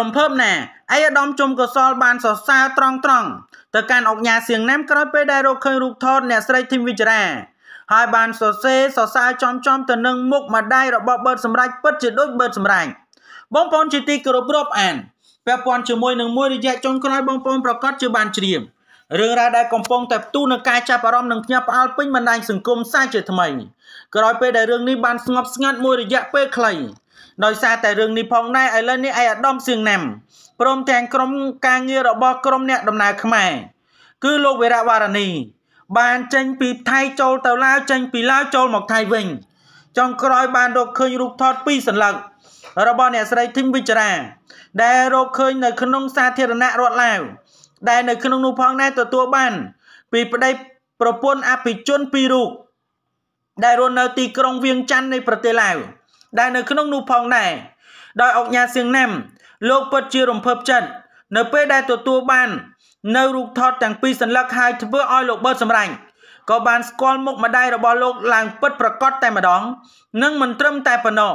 រំភើបណាអាយឧត្តមជុំកសលបានសរសើរត្រង់ត្រង់ទៅកាន់អង្គការសៀងណាមក្រោយពេលដែលរកឃើញរូបថតអ្នកស្រីធីមវិជ្រា ហើយបានសរសេរសរសើរចំចំទៅនឹងមុខម្ដាយរបស់បឺតសម្រាប់ពិតជាដូចបឺតសម្រាប់បងប្អូនជាទីគោរពរាប់អានពាក់ព័ន្ធជាមួយនឹងមួយរយៈចុងក្រោយបងប្អូនប្រកាសជាបានជ្រាបរឿងរ៉ាវដែលកំពុងតែផ្ទុះនឹងការចាប់អារម្មណ៍និងភ្ញាក់ផ្អើលពេញបណ្ដាញសង្គមសាជាថ្មីក្រោយពេលដែលរឿងនេះបានស្ងប់ស្ងាត់មួយរយៈពេលខ្លីដោយសារតែរឿងនេះផងដែរឥឡូវនេះឯអាដាមសៀងណាំព្រមទាំងក្រុមការងាររបស់ក្រុមអ្នកដំណើរខ្មែរ គឺលោកវីរៈវរនីបានចេញពីថៃចូលទៅឡាវចេញពីឡាវចូលមកថៃវិញចុងក្រោយបានរកឃើញរូបថតពីសន្លឹក របស់អ្នកស្រីធីមវិចារាដែលរកឃើញនៅក្នុងសាធារណរដ្ឋឡាវដែលនៅក្នុងនោះផងដែរទទួលបានពីប្តីប្រពន្ធអភិជនពីររូបដែលរស់នៅទីក្រុងវៀងច័ន្ទនៃប្រទេសឡាវដែលនៅក្នុងនោះផងដែរដោយអង្គញាសៀងណាំលោកពិតជារំភើបចិត្តនៅពេលដែលទទួលបាន នៅរូបថតទាំងពីរសន្លឹកហើយធ្វើឲ្យលោកបឺតសម្រាញ់ក៏បានស្គាល់មុខម្ដាយរបស់លោកឡើងពិតប្រកបតែម្ដងនិងមិនត្រឹម តែប៉ុណ្ណោះ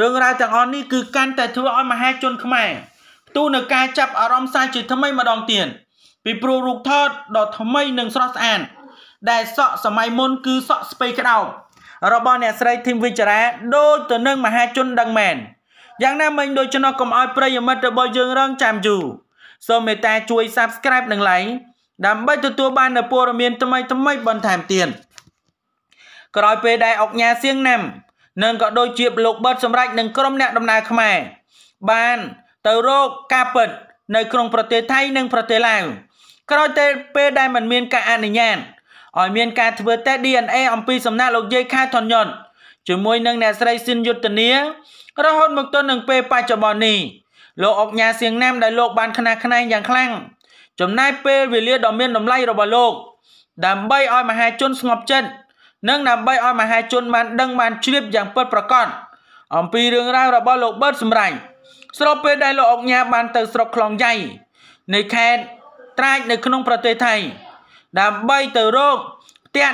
រឿងរ៉ាវទាំងអស់នេះគឺកាន់តែធ្វើឲ្យមហាជនខ្មែរទូនឹងការចាប់អារម្មណ៍សាច់ជាថ្មីម្ដងទៀតពីព្រោះរូបថតដ៏ថ្មីនិងស្រស់ស្អាតដែលសក់សម័យមុនគឺសក់ស្ពៃក្តោបរបស់អ្នកស្រីធីមវិចារាដូចទៅនឹងមហាជនដឹងមែនយ៉ាងណាមិញដូច្នោះកុំឲ្យប្រិយមិត្តរបស់យើងរងចាំយូរសូមមេត្តាជួយ Subscribe និង Like ដើម្បីទទួលបាននូវព័ត៌មានថ្មីថ្មីបន្ថែមទៀតក្រោយពេលដែលអុកញ៉ាសៀងណាំនិងក៏ដូចជាលោកបឺតសម្រេចនិងក្រុមអ្នកដំណើរខ្មែរបានទៅរកការពិត នៅក្នុងប្រទេសថៃនិងប្រទេសឡាវក្រោយតែពេលដែលมันមានការអនុញ្ញាតឲ្យមានការធ្វើតេស្ត DNA អំពីសំណាក់លោកយាយខែថនយុនជាមួយនឹងអ្នកស្រីស៊ិនយុទ្ធនារហូតមកទល់នឹងពេលបច្ចុប្បន្ននេះលោកអុកញ៉ាសៀងណាមដែលលោកបានខ្នះខ្នែងយ៉ាងខ្លាំងចំណាយពេលវេលាដ៏មានតម្លៃរបស់លោក ដើម្បីឲ្យមហាជនស្ងប់ចិត្តនិងដើម្បីឲ្យមហាជនបានដឹងបានជ្រាបយ៉ាងពិតប្រាកដអំពីរឿងរ៉ាវរបស់លោកបឺតសម្រាញ់ស្របពេលដែលលោកអុកញ៉ាបានទៅស្រុកខ្លងយ៉ៃនៃខេត្តត្រាចនៅក្នុងប្រទេសថៃដើម្បីទៅរកផ្ទះ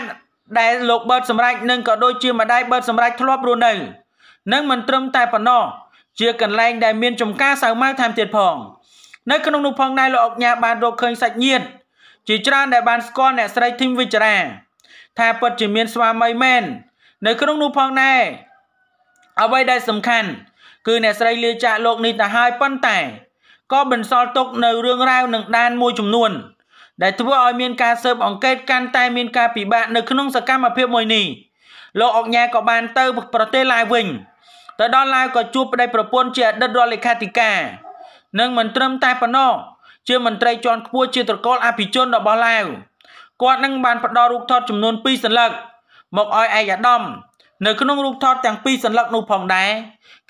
ដែលលោកបឺតសម្រេចនិងក៏ដូចជាម្ដាយបឺតសម្រេចធ្លាប់រស់នៅនឹងមិនត្រឹមតែប៉ុណ្ណោះជាកន្លែងដែលមានចំការសៅម៉ៅថែមទៀតផង នៅក្នុងនោះផងដែរលោកអុកញ៉ាបានរកឃើញសាច់ញាតិជាច្រើនដែលបានស្គាល់អ្នកស្រីធីមវិចារាថាពិតជាមានស្វាមីមែននៅក្នុងនោះផងដែរអ្វីដែលសំខាន់គឺអ្នកស្រីលាចាកលោកនេះទៅហើយប៉ុន្តែក៏បន្សល់ទុកនៅរឿងរ៉ាវនឹងដានមួយចំនួនដែលធ្វើឲ្យមានការស៊ើបអង្កេតកាន់តែមានការពិបាកនៅក្នុងសកម្មភាពមួយនេះលោកអុកញ៉ាក៏បានទៅប្រទេសឡាវវិញទៅដល់ឡាវក៏ជួបប្តីប្រពន្ធជាអតីតរដ្ឋលេខាធិការនិងមិនត្រឹមតែប៉ុណ្ណោះជាមន្ត្រីជាន់ខ្ពស់ជាត្រកូលអភិជនរបស់ឡាវគាត់នឹងបានផ្ដល់រូបថតចំនួន2សន្លឹកមកឲ្យឯកឧត្តមនៅក្នុងរូបថតទាំងពីរសន្លឹកនោះផងដែរ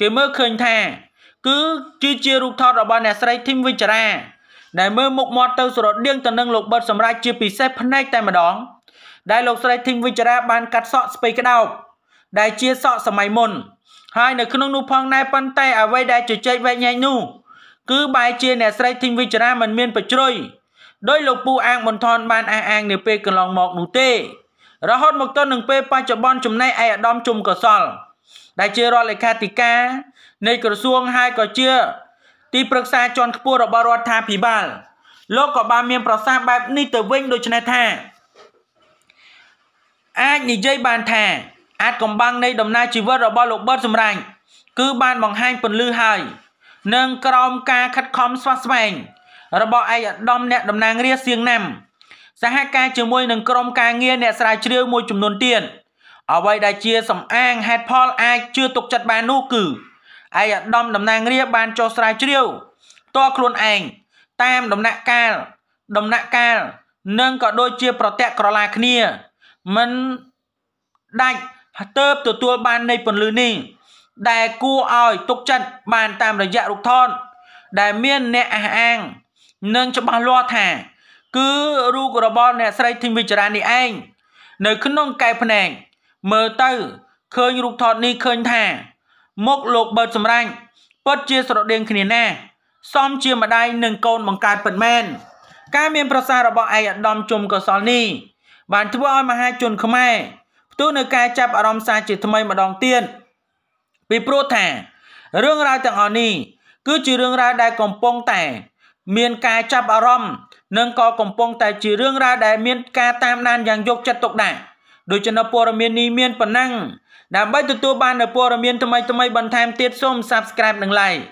គេមើលឃើញថា គឺជារូបថតរបស់អ្នកស្រីធីមវិជ្ជរាដែលមើលមុខមាត់ទៅស្រដៀងទៅនឹងលោកបឺតសម្រាប់ជាពិសេសផ្នែកតែម្ដងដែលលោកស្រីធីមវិជ្ជរា បានកាត់សក់ស្ពៃក្តោបដែលជាសក់សម័យមុន ហើយនៅក្នុងនោះផងដែរប៉ុន្តែអ្វីដែលជជែកវែកញែកនោះគឺបែរជាអ្នកស្រីធីមវិជ្ជរាមិនមានប្រជ្រុយដោយលោកពូអាងមន្តថនបានអះអាងនាពេលកន្លងមកនោះទេរហូតមកទល់នឹងពេលបច្ចុប្បន្នចំណែកឯឧត្តមជុំកសល ដែលជារដ្ឋលេខាធិការនៃក្រសួងហើយក៏ជាទីប្រឹក្សាជាន់ខ្ពស់របស់រដ្ឋាភិបាលលោកក៏បាន មាន ប្រសាសន៍បែបនេះទៅវិញដូចនេះថាអាចនិយាយបានថាអាចកំបាំងនៃ ដំណើរជីវិតរបស់លោកបឺតសម្រាញ់គឺបានបង្ហាញពន្លឺហើយនឹងក្រោមការខិតខំស្វះស្វែងរបស់ឯកឧត្តមអ្នកតំណាងរាស្ត្រសៀងណាំសហការជាមួយនឹងក្រុមការងារអ្នកស្រាវជ្រាវមួយចំនួនទៀតអ្វីដែលជាសំអាងហេតុផលអាចជឿទុកចិត្តបាននោះគឺឯកឧត្តមតំណាងរាបានចុះស្រាវជ្រាវតខ្លួនឯងតាមដំណាក់កាល ដំណាក់កាល និងក៏ដូចជាប្រតិកក្រឡាគ្នាមិនដាច់ទៅទទួលបាននៃពន្លឺនេះដែលគួរឲ្យទុកចិត្តបានតាមរយៈរូបថតដែលមានអ្នកអះអាងនិងច្បាស់លាស់ថាគឺរូបរបស់អ្នកស្រីធីមវិចារានេះឯងនៅក្នុងកែភ្នែកមើលទៅឃើញរូបថតនេះឃើញថា មុខលោកបឺតសម្រាញ់ពិតជាស្រដៀងគ្នាណាស់សំជាម្ដាយនិងកូនបង្កើតពិតមែន ការមានប្រសាសន៍របស់ឯកឧត្តមជុំកសលនេះបានធ្វើឲ្យមហាជនខ្មែរផ្ទុះនៅការចាប់អារម្មណ៍សារជាថ្មីម្ដងទៀតពីព្រោះថារឿងរ៉ាវទាំងអស់នេះ គឺជារឿងរ៉ាវដែលកំពុងតែមានការចាប់អារម្មណ៍និងក៏កំពុងតែជារឿងរ៉ាវដែលមានការតាមដានយ៉ាងយកចិត្តទុកដាក់ដូច្នេះព័ត៌មាននេះមានប៉ុណ្ណឹងដើម្បីទទួលបាននូវព័ត៌មានថ្មីៗបន្ថែមទៀតសូម Subscribe និង Like